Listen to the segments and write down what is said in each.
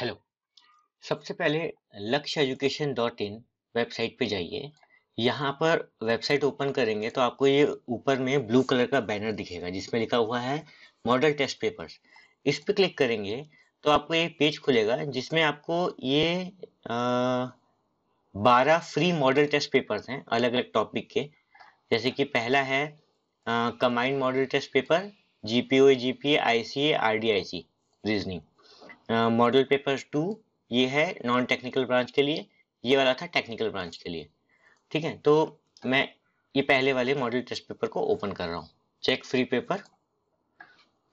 Hello सबसे पहले लक्ष्य एजुकेशन डॉट इन वेबसाइट पे जाइए यहाँ पर वेबसाइट ओपन करेंगे तो आपको ये ऊपर में ब्लू कलर का बैनर दिखेगा जिसमें लिखा हुआ है मॉडल टेस्ट पेपर्स इस पर पे क्लिक करेंगे तो आपको एक पेज खुलेगा जिसमें आपको ये बारह फ्री मॉडल टेस्ट पेपर्स हैं अलग अलग टॉपिक के जैसे कि पहला है combined model test paper G P O G P I C R D I C reasoning model paper two ये है नॉन टेक्निकल ब्रांच के लिए ये वाला था टेक्निकल ब्रांच के लिए ठीक है तो मैं ये पहले वाले मॉडल टेस्ट पेपर को ओपन कर रहा हूँ चेक फ्री पेपर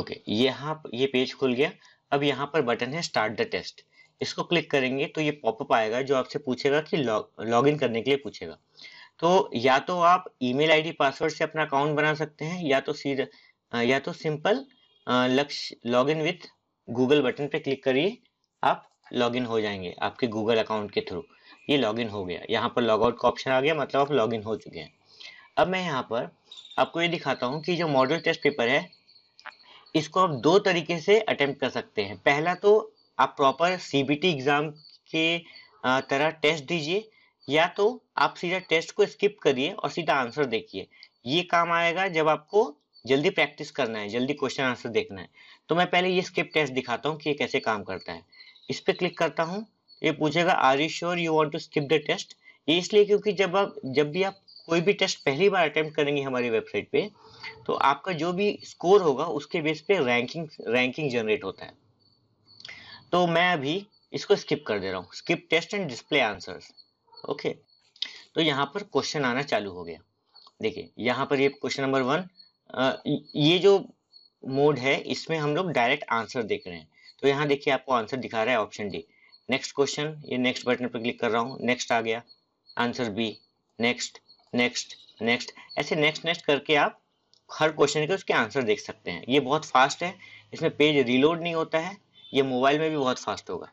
ओके यहाँ ये पेज खुल गया अब यहाँ पर बटन है स्टार्ट द टेस्ट इसको क्लिक करेंगे तो ये पॉपअप आएगा जो आपसे पूछेगा कि लॉग इन करने के लिए पूछेगा तो या तो आप ईमेल आईडी पासवर्ड से अपना अकाउंट बना सकते हैं या तो सीधा या तो simple Lakshya log in with Google button पे क्लिक करिए आप लॉगिन हो जाएंगे आपके गूगल अकाउंट के थ्रू ये लॉगिन हो गया यहाँ पर लॉग आउट का ऑप्शन आ गया मतलब आप लॉगिन हो चुके हैं अब मैं यहाँ पर आपको ये दिखाता हूँ कि जो मॉडल टेस्ट पेपर है इसको आप दो तरीके से अटेम्प्ट कर सकते हैं पहला तो आप प्रॉपर सीबीटी एग्ज़ाम के तरह टेस्ट दीजिए या तो आप सीधा टेस्ट को स्किप करिए और सीधा आंसर देखिए ये काम आएगा जब आपको जल्दी प्रैक्टिस करना है जल्दी क्वेश्चन आंसर देखना है तो मैं पहले ये स्किप टेस्ट दिखाता हूँ कि ये कैसे काम करता है इस पर क्लिक करता हूँ ये पूछेगा are you sure you want to skip the test ये इसलिए क्योंकि जब आप जब भी आप कोई भी टेस्ट पहली बार अटेम्प्ट करेंगे हमारी वेबसाइट पे तो आपका जो भी स्कोर होगा उसके बेस पे रैंकिंग रैंकिंग जनरेट होता है तो मैं अभी इसको स्किप कर दे रहा हूँ skip test and display answers okay तो यहाँ पर क्वेश्चन आना चालू हो गया देखिए यहाँ पर ये क्वेश्चन नंबर वन ये जो मोड है इसमें हम लोग डायरेक्ट आंसर देख रहे हैं तो यहाँ देखिए आपको आंसर दिखा रहा है ऑप्शन डी नेक्स्ट क्वेश्चन ये नेक्स्ट बटन पर क्लिक कर रहा हूँ नेक्स्ट आ गया answer B next next next ऐसे नेक्स्ट नेक्स्ट करके आप हर क्वेश्चन के उसके आंसर देख सकते हैं ये बहुत फास्ट है इसमें पेज रिलोड नहीं होता है ये मोबाइल में भी बहुत फास्ट होगा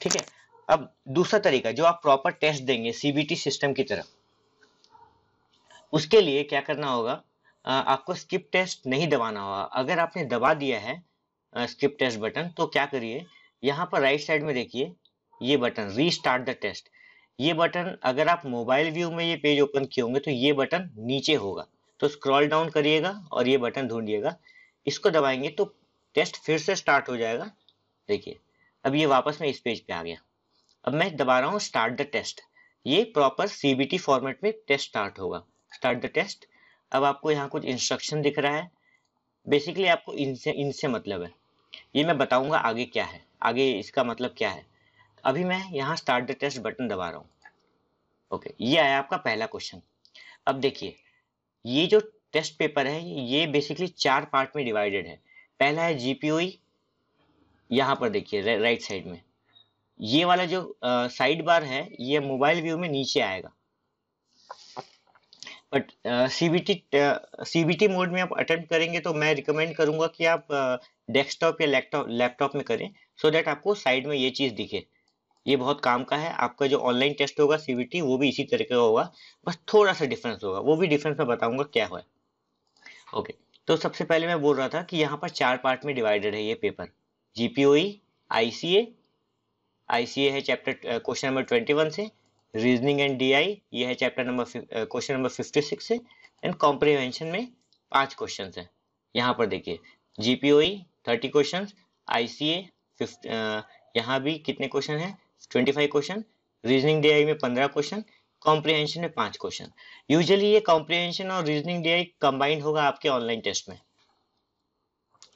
ठीक है अब दूसरा तरीका जो आप प्रॉपर टेस्ट देंगे सीबीटी सिस्टम की तरफ उसके लिए क्या करना होगा आपको स्किप टेस्ट नहीं दबाना होगा अगर आपने दबा दिया है स्किप टेस्ट बटन तो क्या करिए यहाँ पर राइट साइड में देखिए ये बटन रीस्टार्ट द टेस्ट ये बटन अगर आप मोबाइल व्यू में ये पेज ओपन किए होंगे तो ये बटन नीचे होगा तो स्क्रॉल डाउन करिएगा और ये बटन ढूंढिएगा इसको दबाएंगे तो टेस्ट फिर से स्टार्ट हो जाएगा देखिए अब ये वापस में इस पेज पे आ गया अब मैं दबा रहा हूँ स्टार्ट द टेस्ट ये प्रॉपर सी फॉर्मेट में टेस्ट स्टार्ट होगा स्टार्ट द टेस्ट अब आपको यहाँ कुछ इंस्ट्रक्शन दिख रहा है बेसिकली आपको इनसे इनसे मतलब है ये मैं बताऊंगा आगे क्या है आगे इसका मतलब क्या है अभी मैं यहाँ स्टार्ट द टेस्ट बटन दबा रहा हूँ ओके ये आया आपका पहला क्वेश्चन अब देखिए ये जो टेस्ट पेपर है ये बेसिकली चार पार्ट में डिवाइडेड है पहला है जीपीओई e, यहाँ पर देखिए राइट साइड में ये वाला जो साइड बार है ये मोबाइल व्यू में नीचे आएगा बट सीबीटी सीबीटी मोड में आप अटेम्प्ट करेंगे तो मैं रिकमेंड करूंगा कि आप डेस्कटॉप uh, या लैपटॉप लैपटॉप में करें सो so दैट आपको साइड में ये चीज़ दिखे ये बहुत काम का है आपका जो ऑनलाइन टेस्ट होगा सीबीटी वो भी इसी तरीके का होगा बस थोड़ा सा डिफरेंस होगा वो भी डिफरेंस मैं बताऊंगा क्या हुआ ओके okay. तो सबसे पहले मैं बोल रहा था कि यहाँ पर चार पार्ट में डिवाइडेड है ये पेपर जीपीओई आईसीए ए है chapter question number twenty one से रीजनिंग एंड डीआई ये है chapter number question number fifty six है एंड कॉम्प्रीहेंशन में पांच क्वेश्चन है यहाँ पर देखिए GPOE thirty question ICA fifty यहाँ भी कितने क्वेश्चन है twenty five question reasoning DI में पंद्रह क्वेश्चन कॉम्प्रीहेंशन में पांच क्वेश्चन यूजली ये कॉम्प्रीहेंशन और रीजनिंग डीआई कंबाइंड होगा आपके ऑनलाइन टेस्ट में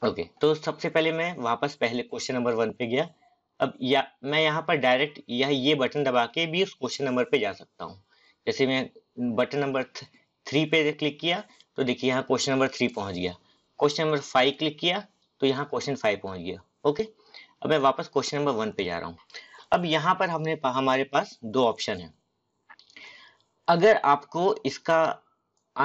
ओके okay, तो सबसे पहले मैं वापस पहले क्वेश्चन नंबर वन पे गया अब या मैं यहाँ पर डायरेक्ट यह ये बटन दबा के भी उस क्वेश्चन नंबर पे जा सकता हूँ जैसे मैं बटन नंबर थ्री पे क्लिक किया तो देखिए यहाँ क्वेश्चन नंबर थ्री पहुँच गया क्वेश्चन नंबर फाइव क्लिक किया तो यहाँ क्वेश्चन फाइव पहुँच गया ओके अब मैं वापस क्वेश्चन नंबर वन पे जा रहा हूँ अब यहाँ पर हमने हमारे पास दो ऑप्शन है अगर आपको इसका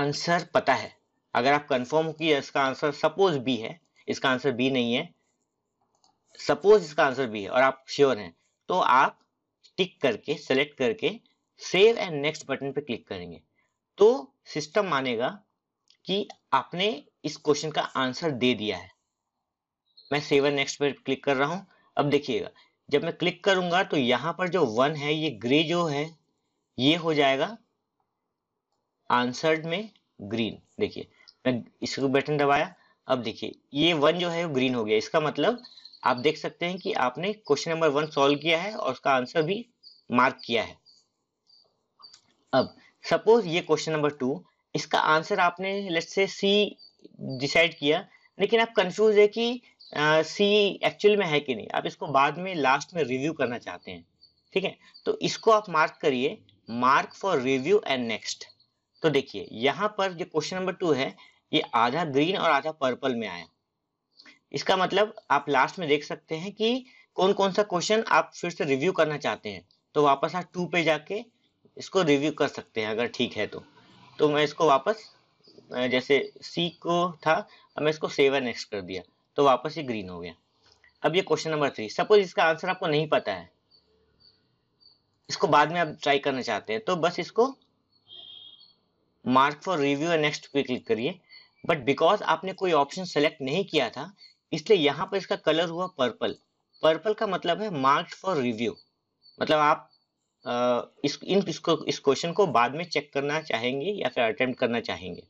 आंसर पता है अगर आप कंफर्म हो कि इसका आंसर सपोज बी है इसका आंसर बी नहीं है सपोज इसका आंसर बी है और आप श्योर हैं तो आप टिक करके सेलेक्ट करके सेव एंड नेक्स्ट बटन पर क्लिक करेंगे तो सिस्टम मानेगा कि आपने इस क्वेश्चन का आंसर दे दिया है मैं सेव एंड नेक्स्ट पर क्लिक कर रहा हूं अब देखिएगा जब मैं क्लिक करूंगा तो यहां पर जो वन है ये ग्रे जो है ये हो जाएगा आंसर्ड में ग्रीन देखिए मैं इसको बटन दबाया अब देखिए ये वन जो है ग्रीन हो गया इसका मतलब आप देख सकते हैं कि आपने क्वेश्चन नंबर वन सॉल्व किया है और उसका आंसर भी मार्क किया है अब सपोज ये क्वेश्चन नंबर टू इसका आंसर आपने लेट से सी डिसाइड किया लेकिन आप कंफ्यूज है कि सी एक्चुअल में है कि नहीं आप इसको बाद में लास्ट में रिव्यू करना चाहते हैं ठीक है तो इसको आप मार्क करिए mark for review and next तो देखिए यहाँ पर जो क्वेश्चन नंबर टू है ये आधा ग्रीन और आधा पर्पल में आया इसका मतलब आप लास्ट में देख सकते हैं कि कौन कौन सा क्वेश्चन आप फिर से रिव्यू करना चाहते हैं तो वापस आप टू पे जाके इसको रिव्यू कर सकते हैं अगर ठीक है तो तो मैं इसको वापस जैसे सी को था अब मैं इसको सेवन एक्स कर दिया तो वापस ये ग्रीन हो गया अब ये क्वेश्चन नंबर थ्री सपोज इसका आंसर आपको नहीं पता है इसको बाद में आप ट्राई करना चाहते हैं तो बस इसको mark for review and next पे क्लिक करिए बट बिकॉज आपने कोई ऑप्शन सेलेक्ट नहीं किया था इसलिए यहाँ पर इसका कलर हुआ पर्पल पर्पल का मतलब है मार्क्ड फॉर रिव्यू मतलब आप इस इन इसको इस क्वेश्चन को बाद में चेक करना चाहेंगे या फिर अटेम्प्ट करना चाहेंगे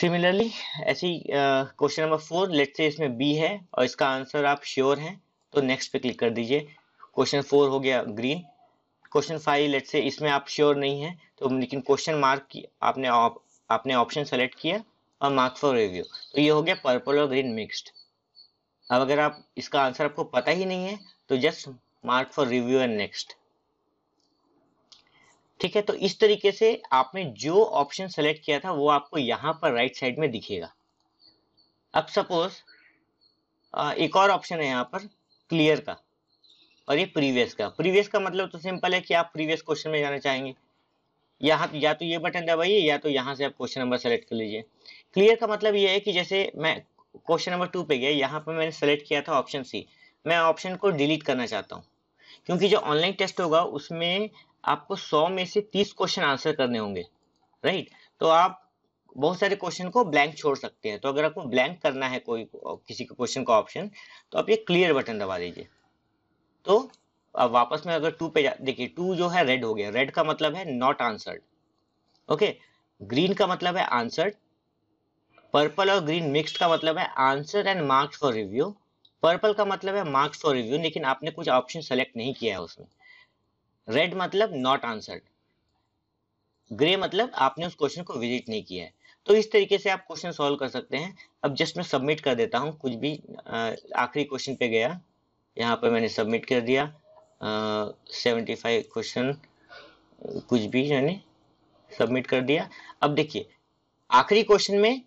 सिमिलरली ऐसी क्वेश्चन नंबर फोर लेट से इसमें बी है और इसका आंसर आप श्योर हैं तो नेक्स्ट पे क्लिक कर दीजिए क्वेश्चन फोर हो गया ग्रीन क्वेश्चन फाइव लेट से इसमें आप श्योर नहीं है तो लेकिन क्वेश्चन मार्क की आपने आप, आपने ऑप्शन सेलेक्ट किया और मार्क फॉर रिव्यू तो ये हो गया पर्पल और ग्रीन मिक्सड अब अगर आप इसका आंसर आपको पता ही नहीं है तो just mark for review and next ठीक है तो इस तरीके से आपने जो ऑप्शन सेलेक्ट किया था वो आपको यहाँ पर राइट साइड में दिखेगा अब सपोज एक और ऑप्शन है यहाँ पर क्लियर का और ये प्रीवियस का प्रीवियस का मतलब तो सिंपल है कि आप प्रीवियस क्वेश्चन में जाना चाहेंगे यहाँ तो, या तो ये बटन दबाइए या तो यहाँ से आप क्वेश्चन नंबर सेलेक्ट कर लीजिए क्लियर का मतलब ये है कि जैसे मैं क्वेश्चन नंबर टू पे गया यहाँ पर मैंने सेलेक्ट किया था ऑप्शन सी मैं ऑप्शन को डिलीट करना चाहता हूँ क्योंकि जो ऑनलाइन टेस्ट होगा उसमें आपको सौ में से तीस क्वेश्चन आंसर करने होंगे राइट तो आप बहुत सारे क्वेश्चन को ब्लैंक छोड़ सकते हैं तो अगर आपको ब्लैंक करना है कोई किसी के क्वेश्चन का ऑप्शन तो आप ये क्लियर बटन दबा दीजिए तो अब वापस में अगर टू पे देखिए टू जो है रेड हो गया रेड का मतलब है नॉट आंसर्ड ओके ग्रीन का मतलब है आंसर्ड पर्पल और ग्रीन मिक्स्ड का मतलब है answer and marks for review purple का मतलब है मार्क्स फॉर रिव्यू लेकिन आपने कुछ ऑप्शन सेलेक्ट नहीं किया है उसमें रेड मतलब नॉट आंसर्ड ग्रे मतलब आपने उस क्वेश्चन को विजिट नहीं किया है तो इस तरीके से आप क्वेश्चन सॉल्व कर सकते हैं अब जस्ट मैं सबमिट कर देता हूं कुछ भी आखिरी क्वेश्चन पे गया यहां पर मैंने सबमिट कर दिया सेवेंटी फाइव क्वेश्चन कुछ भी मैंने सबमिट कर दिया अब देखिए आखिरी क्वेश्चन में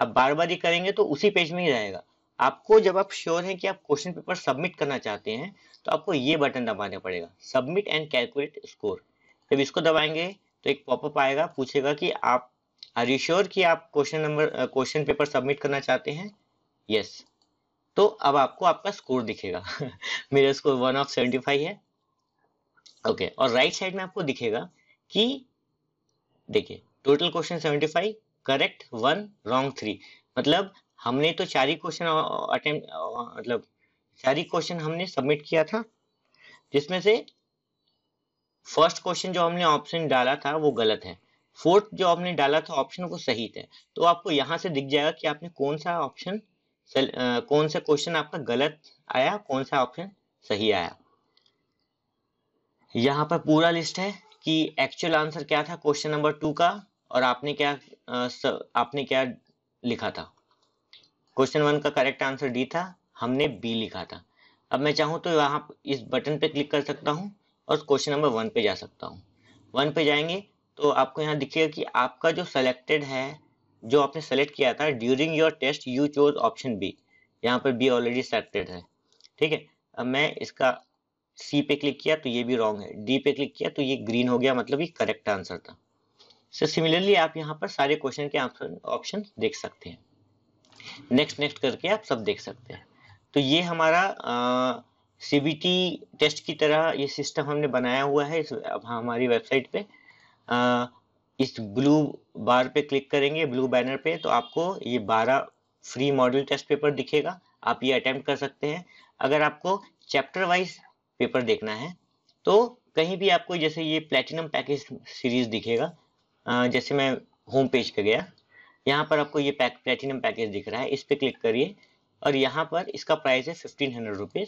आप बार बार ये करेंगे तो उसी पेज में ही रहेगा आपको जब आप श्योर हैं कि आप क्वेश्चन पेपर सबमिट करना चाहते हैं तो आपको ये बटन दबाना पड़ेगा सबमिट एंड कैलकुलेट स्कोर जब इसको दबाएंगे तो एक पॉपअप आएगा पूछेगा कि आप आर यू श्योर कि आप question number question paper submit करना चाहते हैं यस yes. तो अब आपको आपका स्कोर दिखेगा मेरा score one of seventy five है ओके okay, और राइट right साइड में आपको दिखेगा कि देखिए total question seventy five correct one wrong three मतलब हमने तो चार ही क्वेश्चन अटेम्प्ट मतलब चार ही क्वेश्चन हमने सबमिट किया था जिसमें से फर्स्ट क्वेश्चन जो हमने ऑप्शन डाला था वो गलत है फोर्थ जो आपने डाला था ऑप्शन वो सही थे तो आपको यहाँ से दिख जाएगा कि आपने कौन सा ऑप्शन चल आ, कौन सा क्वेश्चन आपका गलत आया कौन सा ऑप्शन सही आया यहाँ पर पूरा लिस्ट है कि एक्चुअल आंसर क्या था क्वेश्चन नंबर टू का और आपने क्या आ, स, आपने क्या लिखा था क्वेश्चन वन का करेक्ट आंसर डी था हमने बी लिखा था अब मैं चाहूँ तो यहाँ इस बटन पे क्लिक कर सकता हूँ और क्वेश्चन नंबर वन पे जा सकता हूँ वन पे जाएंगे तो आपको यहाँ दिखेगा कि आपका जो सेलेक्टेड है जो आपने सेलेक्ट किया था during your test you chose option B यहाँ पर बी ऑलरेडी सेलेक्टेड है ठीक है अब मैं इसका सी पे क्लिक किया तो ये भी रॉन्ग है डी पे क्लिक किया तो ये ग्रीन हो गया मतलब ये करेक्ट आंसर था सो so, सिमिलरली आप यहाँ पर सारे क्वेश्चन के आंसर ऑप्शन देख सकते हैं नेक्स्ट नेक्स्ट करके आप सब देख सकते हैं तो ये हमारा सी टेस्ट की तरह ये सिस्टम हमने बनाया हुआ है इस अब हमारी वेबसाइट पे आ, इस ब्लू बार पे क्लिक करेंगे ब्लू बैनर पे तो आपको ये 12 फ्री मॉडल टेस्ट पेपर दिखेगा आप ये अटेम्प्ट कर सकते हैं अगर आपको चैप्टर वाइज पेपर देखना है तो कहीं भी आपको जैसे ये प्लेटिनम पैकेज सीरीज दिखेगा जैसे मैं होम पेज पे गया यहाँ पर आपको ये पैक प्लेटिनम पैकेज दिख रहा है इस पर क्लिक करिए और यहाँ पर इसका प्राइस है फिफ्टीन हंड्रेड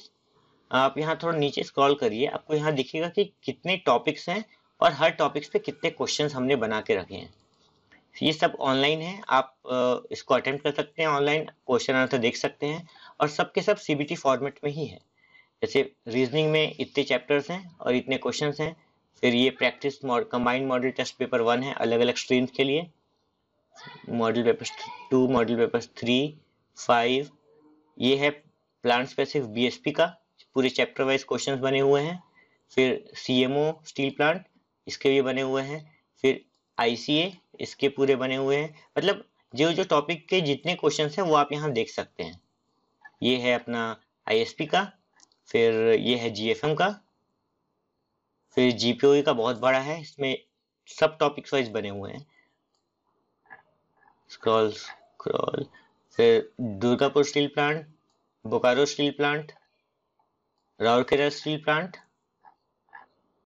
आप यहाँ थोड़ा नीचे स्क्रॉल करिए आपको यहाँ दिखेगा कि कितने टॉपिक्स हैं और हर टॉपिक्स पे कितने क्वेश्चंस हमने बना के रखे हैं ये सब ऑनलाइन है आप इसको अटेम्प्ट कर सकते हैं ऑनलाइन क्वेश्चन आंसर देख सकते हैं और सब के सब सी फॉर्मेट में ही है जैसे रीजनिंग में इतने चैप्टर्स हैं और इतने क्वेश्चन हैं फिर ये practice combined model test paper one है अलग अलग स्ट्रीम्स के लिए model paper two model paper three five ये है प्लांट स्पेसिफिक बीएसपी का पूरे चैप्टर वाइज क्वेश्चंस बने हुए हैं फिर सीएमओ स्टील प्लांट इसके भी बने हुए हैं फिर आई इसके पूरे बने हुए हैं मतलब जो जो टॉपिक के जितने क्वेश्चन हैं वो आप यहाँ देख सकते हैं ये है अपना आई का फिर ये है जी का फिर जी e का बहुत बड़ा है इसमें सब टॉपिक्स वाइज बने हुए हैं स्क्रॉल स्क्रॉल फिर Durgapur steel plant Bokaro steel plant Rourkela steel plant